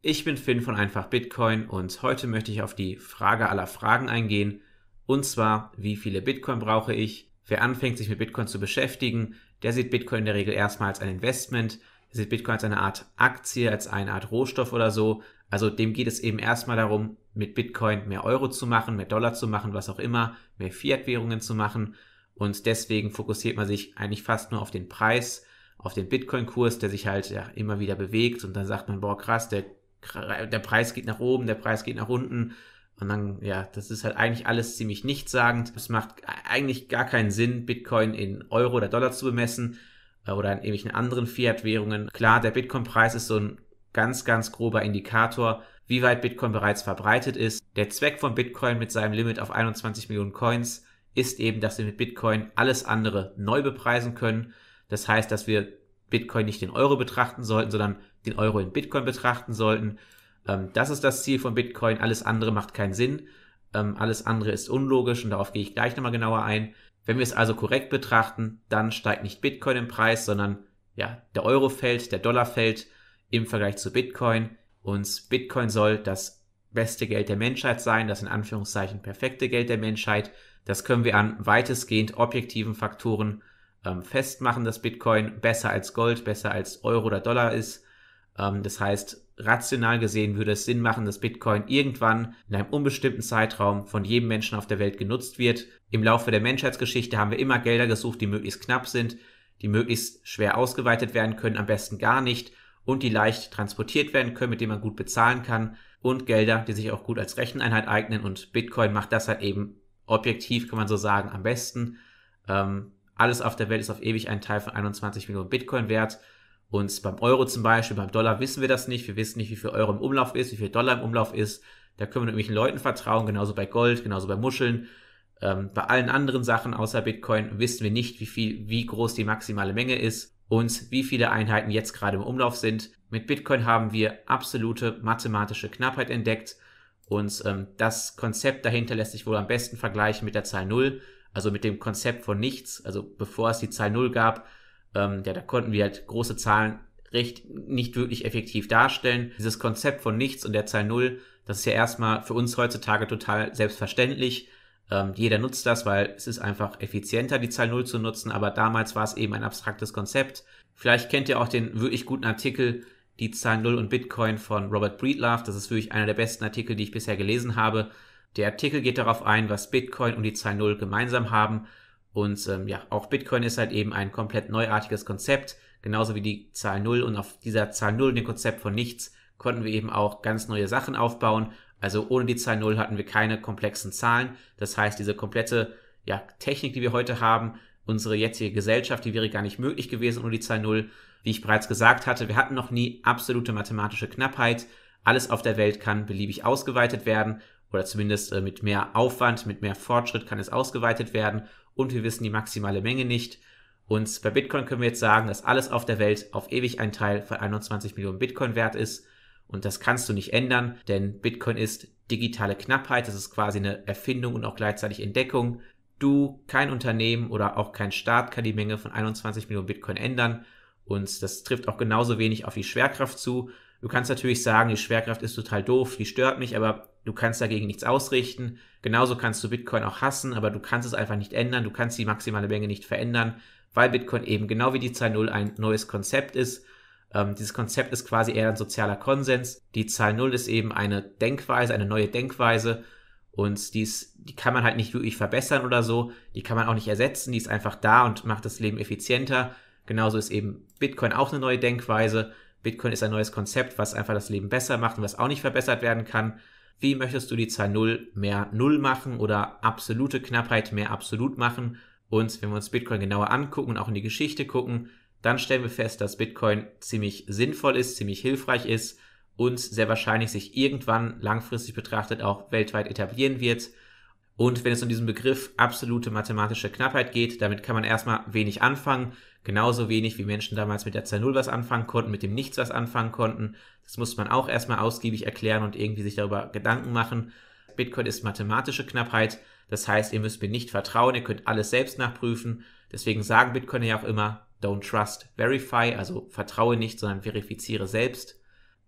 Ich bin Finn von Einfach Bitcoin und heute möchte ich auf die Frage aller Fragen eingehen. Und zwar, wie viele Bitcoin brauche ich? Wer anfängt, sich mit Bitcoin zu beschäftigen, der sieht Bitcoin in der Regel erstmal als ein Investment, der sieht Bitcoin als eine Art Aktie, als eine Art Rohstoff oder so. Also dem geht es eben erstmal darum, mit Bitcoin mehr Euro zu machen, mehr Dollar zu machen, was auch immer, mehr Fiat-Währungen zu machen. Und deswegen fokussiert man sich eigentlich fast nur auf den Preis, auf den Bitcoin-Kurs, der sich halt ja, immer wieder bewegt. Und dann sagt man, boah, krass, der der Preis geht nach oben, der Preis geht nach unten. Und dann, ja, das ist halt eigentlich alles ziemlich nichtssagend. Es macht eigentlich gar keinen Sinn, Bitcoin in Euro oder Dollar zu bemessen äh, oder in irgendwelchen anderen Fiat-Währungen. Klar, der Bitcoin-Preis ist so ein ganz, ganz grober Indikator, wie weit Bitcoin bereits verbreitet ist. Der Zweck von Bitcoin mit seinem Limit auf 21 Millionen Coins ist eben, dass wir mit Bitcoin alles andere neu bepreisen können. Das heißt, dass wir Bitcoin nicht in Euro betrachten sollten, sondern den Euro in Bitcoin betrachten sollten. Ähm, das ist das Ziel von Bitcoin. Alles andere macht keinen Sinn. Ähm, alles andere ist unlogisch und darauf gehe ich gleich nochmal genauer ein. Wenn wir es also korrekt betrachten, dann steigt nicht Bitcoin im Preis, sondern ja, der Euro fällt, der Dollar fällt im Vergleich zu Bitcoin. Und Bitcoin soll das beste Geld der Menschheit sein, das in Anführungszeichen perfekte Geld der Menschheit. Das können wir an weitestgehend objektiven Faktoren ähm, festmachen, dass Bitcoin besser als Gold, besser als Euro oder Dollar ist. Ähm, das heißt, rational gesehen würde es Sinn machen, dass Bitcoin irgendwann in einem unbestimmten Zeitraum von jedem Menschen auf der Welt genutzt wird. Im Laufe der Menschheitsgeschichte haben wir immer Gelder gesucht, die möglichst knapp sind, die möglichst schwer ausgeweitet werden können, am besten gar nicht und die leicht transportiert werden können, mit denen man gut bezahlen kann und Gelder, die sich auch gut als Recheneinheit eignen und Bitcoin macht das halt eben objektiv, kann man so sagen, am besten. Ähm, alles auf der Welt ist auf ewig ein Teil von 21 Millionen Bitcoin wert. Und beim Euro zum Beispiel, beim Dollar wissen wir das nicht. Wir wissen nicht, wie viel Euro im Umlauf ist, wie viel Dollar im Umlauf ist. Da können wir nämlich Leuten vertrauen, genauso bei Gold, genauso bei Muscheln. Ähm, bei allen anderen Sachen außer Bitcoin wissen wir nicht, wie viel, wie groß die maximale Menge ist und wie viele Einheiten jetzt gerade im Umlauf sind. Mit Bitcoin haben wir absolute mathematische Knappheit entdeckt und ähm, das Konzept dahinter lässt sich wohl am besten vergleichen mit der Zahl Null, also mit dem Konzept von nichts. Also bevor es die Zahl Null gab, ähm, ja, da konnten wir halt große Zahlen recht nicht wirklich effektiv darstellen. Dieses Konzept von nichts und der Zahl null, das ist ja erstmal für uns heutzutage total selbstverständlich. Ähm, jeder nutzt das, weil es ist einfach effizienter, die Zahl null zu nutzen, aber damals war es eben ein abstraktes Konzept. Vielleicht kennt ihr auch den wirklich guten Artikel Die Zahl null und Bitcoin von Robert Breedlove. Das ist wirklich einer der besten Artikel, die ich bisher gelesen habe. Der Artikel geht darauf ein, was Bitcoin und die Zahl null gemeinsam haben und ähm, ja, auch Bitcoin ist halt eben ein komplett neuartiges Konzept, genauso wie die Zahl null Und auf dieser Zahl null dem Konzept von nichts, konnten wir eben auch ganz neue Sachen aufbauen. Also ohne die Zahl null hatten wir keine komplexen Zahlen. Das heißt, diese komplette ja, Technik, die wir heute haben, unsere jetzige Gesellschaft, die wäre gar nicht möglich gewesen ohne die Zahl null Wie ich bereits gesagt hatte, wir hatten noch nie absolute mathematische Knappheit. Alles auf der Welt kann beliebig ausgeweitet werden oder zumindest äh, mit mehr Aufwand, mit mehr Fortschritt kann es ausgeweitet werden und wir wissen die maximale Menge nicht. Und bei Bitcoin können wir jetzt sagen, dass alles auf der Welt auf ewig ein Teil von 21 Millionen Bitcoin wert ist. Und das kannst du nicht ändern, denn Bitcoin ist digitale Knappheit. Das ist quasi eine Erfindung und auch gleichzeitig Entdeckung. Du, kein Unternehmen oder auch kein Staat kann die Menge von 21 Millionen Bitcoin ändern. Und das trifft auch genauso wenig auf die Schwerkraft zu. Du kannst natürlich sagen, die Schwerkraft ist total doof, die stört mich, aber du kannst dagegen nichts ausrichten. Genauso kannst du Bitcoin auch hassen, aber du kannst es einfach nicht ändern, du kannst die maximale Menge nicht verändern, weil Bitcoin eben genau wie die 2.0 ein neues Konzept ist. Ähm, dieses Konzept ist quasi eher ein sozialer Konsens. Die Zahl 0 ist eben eine Denkweise, eine neue Denkweise und die, ist, die kann man halt nicht wirklich verbessern oder so, die kann man auch nicht ersetzen, die ist einfach da und macht das Leben effizienter. Genauso ist eben Bitcoin auch eine neue Denkweise Bitcoin ist ein neues Konzept, was einfach das Leben besser macht und was auch nicht verbessert werden kann. Wie möchtest du die Zahl 0 mehr 0 machen oder absolute Knappheit mehr absolut machen? Und wenn wir uns Bitcoin genauer angucken und auch in die Geschichte gucken, dann stellen wir fest, dass Bitcoin ziemlich sinnvoll ist, ziemlich hilfreich ist und sehr wahrscheinlich sich irgendwann langfristig betrachtet auch weltweit etablieren wird. Und wenn es um diesen Begriff absolute mathematische Knappheit geht, damit kann man erstmal wenig anfangen. Genauso wenig wie Menschen damals mit der Zahl 0 was anfangen konnten, mit dem Nichts was anfangen konnten. Das muss man auch erstmal ausgiebig erklären und irgendwie sich darüber Gedanken machen. Bitcoin ist mathematische Knappheit. Das heißt, ihr müsst mir nicht vertrauen, ihr könnt alles selbst nachprüfen. Deswegen sagen Bitcoiner ja auch immer, don't trust, verify, also vertraue nicht, sondern verifiziere selbst.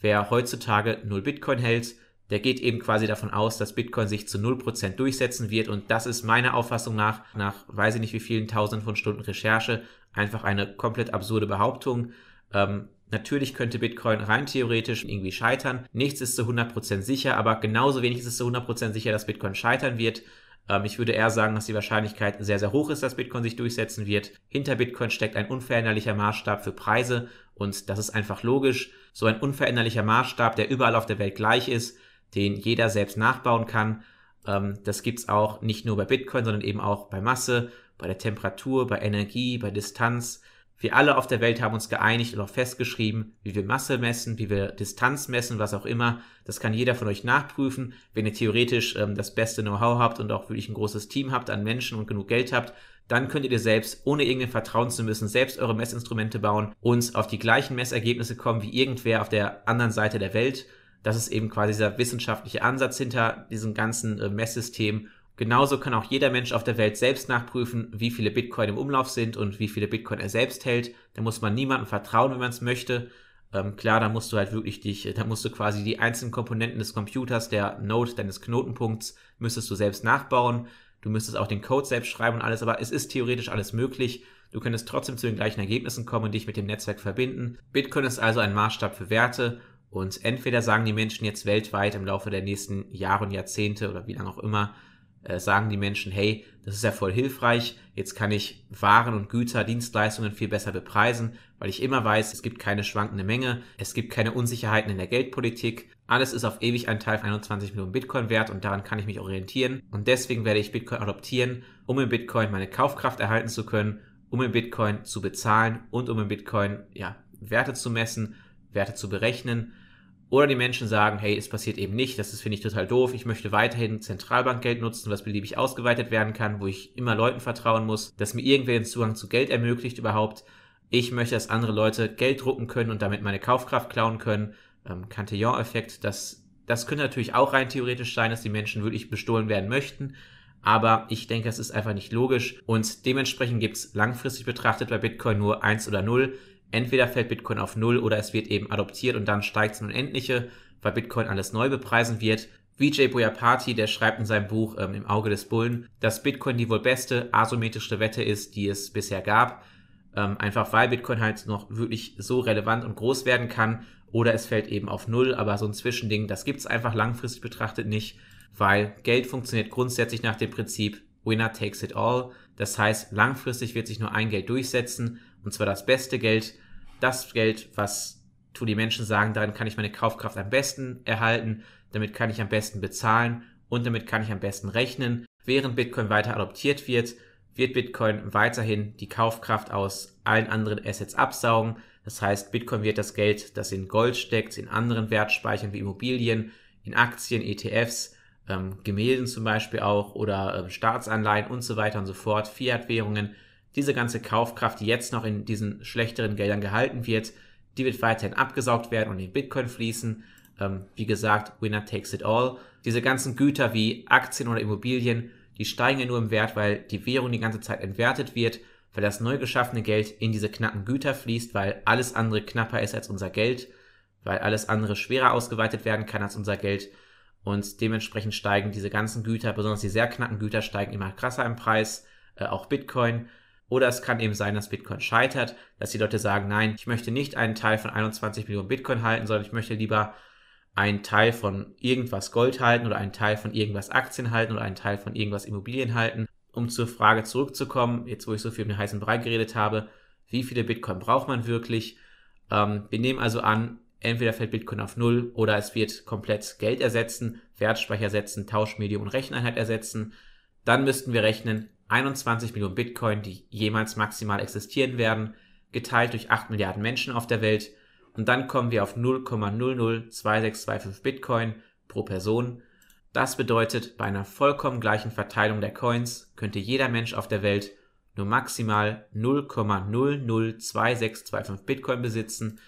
Wer heutzutage 0 Bitcoin hält, der geht eben quasi davon aus, dass Bitcoin sich zu 0% durchsetzen wird und das ist meiner Auffassung nach, nach weiß ich nicht wie vielen tausenden von Stunden Recherche, einfach eine komplett absurde Behauptung. Ähm, natürlich könnte Bitcoin rein theoretisch irgendwie scheitern. Nichts ist zu 100% sicher, aber genauso wenig ist es zu 100% sicher, dass Bitcoin scheitern wird. Ähm, ich würde eher sagen, dass die Wahrscheinlichkeit sehr, sehr hoch ist, dass Bitcoin sich durchsetzen wird. Hinter Bitcoin steckt ein unveränderlicher Maßstab für Preise und das ist einfach logisch. So ein unveränderlicher Maßstab, der überall auf der Welt gleich ist, den jeder selbst nachbauen kann. Ähm, das gibt es auch nicht nur bei Bitcoin, sondern eben auch bei Masse, bei der Temperatur, bei Energie, bei Distanz. Wir alle auf der Welt haben uns geeinigt und auch festgeschrieben, wie wir Masse messen, wie wir Distanz messen, was auch immer. Das kann jeder von euch nachprüfen. Wenn ihr theoretisch ähm, das beste Know-how habt und auch wirklich ein großes Team habt an Menschen und genug Geld habt, dann könnt ihr dir selbst, ohne irgendein Vertrauen zu müssen, selbst eure Messinstrumente bauen, und auf die gleichen Messergebnisse kommen wie irgendwer auf der anderen Seite der Welt das ist eben quasi dieser wissenschaftliche Ansatz hinter diesem ganzen äh, Messsystem. Genauso kann auch jeder Mensch auf der Welt selbst nachprüfen, wie viele Bitcoin im Umlauf sind und wie viele Bitcoin er selbst hält. Da muss man niemandem vertrauen, wenn man es möchte. Ähm, klar, da musst du halt wirklich dich, da musst du quasi die einzelnen Komponenten des Computers, der Node deines Knotenpunkts, müsstest du selbst nachbauen. Du müsstest auch den Code selbst schreiben und alles, aber es ist theoretisch alles möglich. Du könntest trotzdem zu den gleichen Ergebnissen kommen und dich mit dem Netzwerk verbinden. Bitcoin ist also ein Maßstab für Werte und entweder sagen die Menschen jetzt weltweit im Laufe der nächsten Jahre und Jahrzehnte oder wie lange auch immer, äh, sagen die Menschen, hey, das ist ja voll hilfreich, jetzt kann ich Waren und Güter, Dienstleistungen viel besser bepreisen, weil ich immer weiß, es gibt keine schwankende Menge, es gibt keine Unsicherheiten in der Geldpolitik, alles ist auf ewig ein Teil von 21 Millionen Bitcoin wert und daran kann ich mich orientieren und deswegen werde ich Bitcoin adoptieren, um in Bitcoin meine Kaufkraft erhalten zu können, um in Bitcoin zu bezahlen und um in Bitcoin ja, Werte zu messen Werte zu berechnen. Oder die Menschen sagen, hey, es passiert eben nicht, das finde ich, total doof. Ich möchte weiterhin Zentralbankgeld nutzen, was beliebig ausgeweitet werden kann, wo ich immer Leuten vertrauen muss, dass mir irgendwer den Zugang zu Geld ermöglicht überhaupt. Ich möchte, dass andere Leute Geld drucken können und damit meine Kaufkraft klauen können. Ähm, Cantillon-Effekt, das, das könnte natürlich auch rein theoretisch sein, dass die Menschen wirklich bestohlen werden möchten. Aber ich denke, das ist einfach nicht logisch und dementsprechend gibt es langfristig betrachtet bei Bitcoin nur eins oder null entweder fällt Bitcoin auf Null oder es wird eben adoptiert und dann steigt es in Unendliche, weil Bitcoin alles neu bepreisen wird. Vijay Boyapati, der schreibt in seinem Buch ähm, Im Auge des Bullen, dass Bitcoin die wohl beste asymmetrische Wette ist, die es bisher gab. Ähm, einfach weil Bitcoin halt noch wirklich so relevant und groß werden kann oder es fällt eben auf Null, aber so ein Zwischending, das gibt es einfach langfristig betrachtet nicht, weil Geld funktioniert grundsätzlich nach dem Prinzip Winner takes it all. Das heißt, langfristig wird sich nur ein Geld durchsetzen und zwar das beste Geld, das Geld, was tu die Menschen sagen, darin kann ich meine Kaufkraft am besten erhalten, damit kann ich am besten bezahlen und damit kann ich am besten rechnen. Während Bitcoin weiter adoptiert wird, wird Bitcoin weiterhin die Kaufkraft aus allen anderen Assets absaugen. Das heißt, Bitcoin wird das Geld, das in Gold steckt, in anderen Wertspeichern wie Immobilien, in Aktien, ETFs, ähm, Gemälden zum Beispiel auch oder ähm, Staatsanleihen und so weiter und so fort, Fiat-Währungen, diese ganze Kaufkraft, die jetzt noch in diesen schlechteren Geldern gehalten wird, die wird weiterhin abgesaugt werden und in Bitcoin fließen. Ähm, wie gesagt, Winner takes it all. Diese ganzen Güter wie Aktien oder Immobilien, die steigen ja nur im Wert, weil die Währung die ganze Zeit entwertet wird, weil das neu geschaffene Geld in diese knappen Güter fließt, weil alles andere knapper ist als unser Geld, weil alles andere schwerer ausgeweitet werden kann als unser Geld. Und dementsprechend steigen diese ganzen Güter, besonders die sehr knappen Güter, steigen immer krasser im Preis, äh, auch Bitcoin. Oder es kann eben sein, dass Bitcoin scheitert, dass die Leute sagen, nein, ich möchte nicht einen Teil von 21 Millionen Bitcoin halten, sondern ich möchte lieber einen Teil von irgendwas Gold halten oder einen Teil von irgendwas Aktien halten oder einen Teil von irgendwas Immobilien halten. Um zur Frage zurückzukommen, jetzt wo ich so viel um den heißen Brei geredet habe, wie viele Bitcoin braucht man wirklich? Ähm, wir nehmen also an, entweder fällt Bitcoin auf Null oder es wird komplett Geld ersetzen, Wertspeicher ersetzen, Tauschmedium und Recheneinheit ersetzen. Dann müssten wir rechnen, 21 Millionen Bitcoin, die jemals maximal existieren werden, geteilt durch 8 Milliarden Menschen auf der Welt. Und dann kommen wir auf 0,002625 Bitcoin pro Person. Das bedeutet, bei einer vollkommen gleichen Verteilung der Coins könnte jeder Mensch auf der Welt nur maximal 0,002625 Bitcoin besitzen.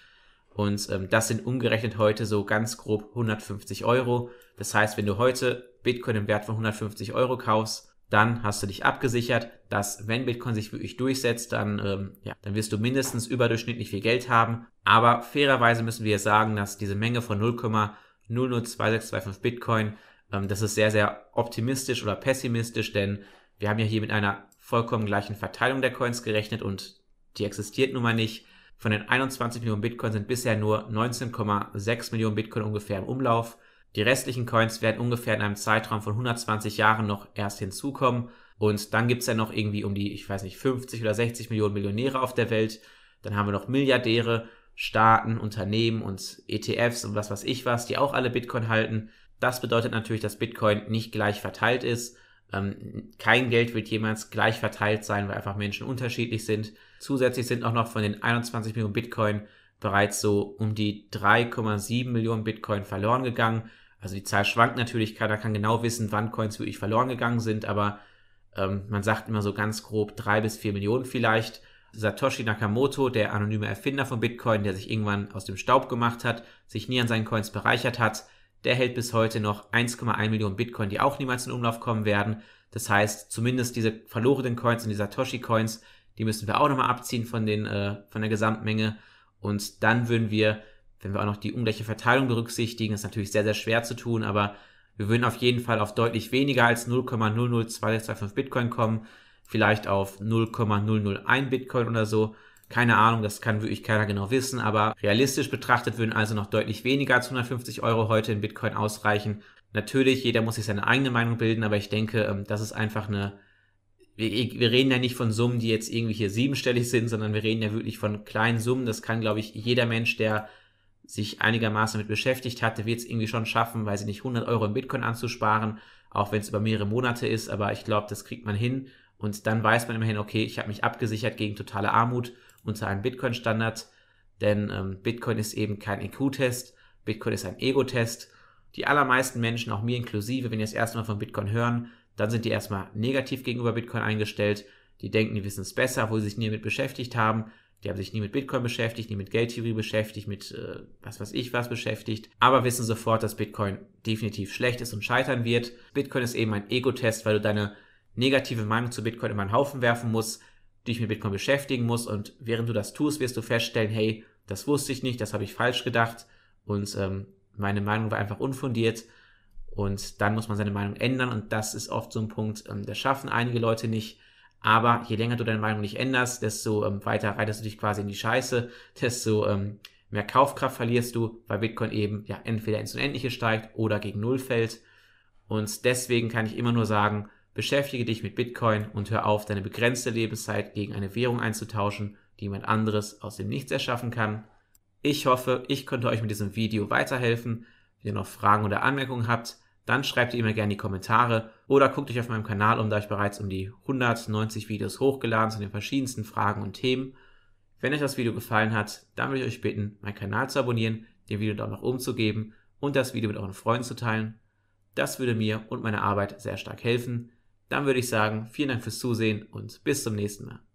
Und ähm, das sind umgerechnet heute so ganz grob 150 Euro. Das heißt, wenn du heute Bitcoin im Wert von 150 Euro kaufst, dann hast du dich abgesichert, dass wenn Bitcoin sich wirklich durchsetzt, dann, ähm, ja, dann wirst du mindestens überdurchschnittlich viel Geld haben. Aber fairerweise müssen wir sagen, dass diese Menge von 0,002625 Bitcoin, ähm, das ist sehr, sehr optimistisch oder pessimistisch, denn wir haben ja hier mit einer vollkommen gleichen Verteilung der Coins gerechnet und die existiert nun mal nicht. Von den 21 Millionen Bitcoin sind bisher nur 19,6 Millionen Bitcoin ungefähr im Umlauf. Die restlichen Coins werden ungefähr in einem Zeitraum von 120 Jahren noch erst hinzukommen. Und dann gibt's ja noch irgendwie um die, ich weiß nicht, 50 oder 60 Millionen Millionäre auf der Welt. Dann haben wir noch Milliardäre, Staaten, Unternehmen und ETFs und was weiß ich was, die auch alle Bitcoin halten. Das bedeutet natürlich, dass Bitcoin nicht gleich verteilt ist. Ähm, kein Geld wird jemals gleich verteilt sein, weil einfach Menschen unterschiedlich sind. Zusätzlich sind auch noch von den 21 Millionen Bitcoin bereits so um die 3,7 Millionen Bitcoin verloren gegangen. Also die Zahl schwankt natürlich, keiner kann genau wissen, wann Coins wirklich verloren gegangen sind, aber ähm, man sagt immer so ganz grob drei bis vier Millionen vielleicht. Satoshi Nakamoto, der anonyme Erfinder von Bitcoin, der sich irgendwann aus dem Staub gemacht hat, sich nie an seinen Coins bereichert hat, der hält bis heute noch 1,1 Millionen Bitcoin, die auch niemals in Umlauf kommen werden. Das heißt, zumindest diese verlorenen Coins und die Satoshi-Coins, die müssen wir auch nochmal abziehen von, den, äh, von der Gesamtmenge. Und dann würden wir, wenn wir auch noch die ungleiche Verteilung berücksichtigen, ist natürlich sehr, sehr schwer zu tun, aber wir würden auf jeden Fall auf deutlich weniger als 0,00225 Bitcoin kommen, vielleicht auf 0,001 Bitcoin oder so. Keine Ahnung, das kann wirklich keiner genau wissen, aber realistisch betrachtet würden also noch deutlich weniger als 150 Euro heute in Bitcoin ausreichen. Natürlich, jeder muss sich seine eigene Meinung bilden, aber ich denke, ähm, das ist einfach eine wir, wir reden ja nicht von Summen, die jetzt irgendwie hier siebenstellig sind, sondern wir reden ja wirklich von kleinen Summen. Das kann, glaube ich, jeder Mensch, der sich einigermaßen damit beschäftigt hatte, wird es irgendwie schon schaffen, weil sie nicht 100 Euro in Bitcoin anzusparen, auch wenn es über mehrere Monate ist. Aber ich glaube, das kriegt man hin. Und dann weiß man immerhin, okay, ich habe mich abgesichert gegen totale Armut unter einem Bitcoin-Standard. Denn ähm, Bitcoin ist eben kein IQ-Test, e Bitcoin ist ein Ego-Test. Die allermeisten Menschen, auch mir inklusive, wenn ihr das erste Mal von Bitcoin hören, dann sind die erstmal negativ gegenüber Bitcoin eingestellt. Die denken, die wissen es besser, obwohl sie sich nie damit beschäftigt haben. Die haben sich nie mit Bitcoin beschäftigt, nie mit Geldtheorie beschäftigt, mit äh, was weiß ich was beschäftigt, aber wissen sofort, dass Bitcoin definitiv schlecht ist und scheitern wird. Bitcoin ist eben ein Ego-Test, weil du deine negative Meinung zu Bitcoin in einen Haufen werfen musst, dich mit Bitcoin beschäftigen musst und während du das tust, wirst du feststellen, hey, das wusste ich nicht, das habe ich falsch gedacht und ähm, meine Meinung war einfach unfundiert und dann muss man seine Meinung ändern und das ist oft so ein Punkt, ähm, das schaffen einige Leute nicht. Aber je länger du deine Meinung nicht änderst, desto ähm, weiter reitest du dich quasi in die Scheiße, desto ähm, mehr Kaufkraft verlierst du, weil Bitcoin eben ja entweder ins Unendliche steigt oder gegen Null fällt. Und deswegen kann ich immer nur sagen, beschäftige dich mit Bitcoin und hör auf, deine begrenzte Lebenszeit gegen eine Währung einzutauschen, die jemand anderes aus dem Nichts erschaffen kann. Ich hoffe, ich konnte euch mit diesem Video weiterhelfen. Wenn ihr noch Fragen oder Anmerkungen habt, dann schreibt ihr mir gerne die Kommentare oder guckt euch auf meinem Kanal um, da ich bereits um die 190 Videos hochgeladen zu den verschiedensten Fragen und Themen. Wenn euch das Video gefallen hat, dann würde ich euch bitten, meinen Kanal zu abonnieren, dem Video einen Daumen nach oben zu geben und das Video mit euren Freunden zu teilen. Das würde mir und meiner Arbeit sehr stark helfen. Dann würde ich sagen, vielen Dank fürs Zusehen und bis zum nächsten Mal.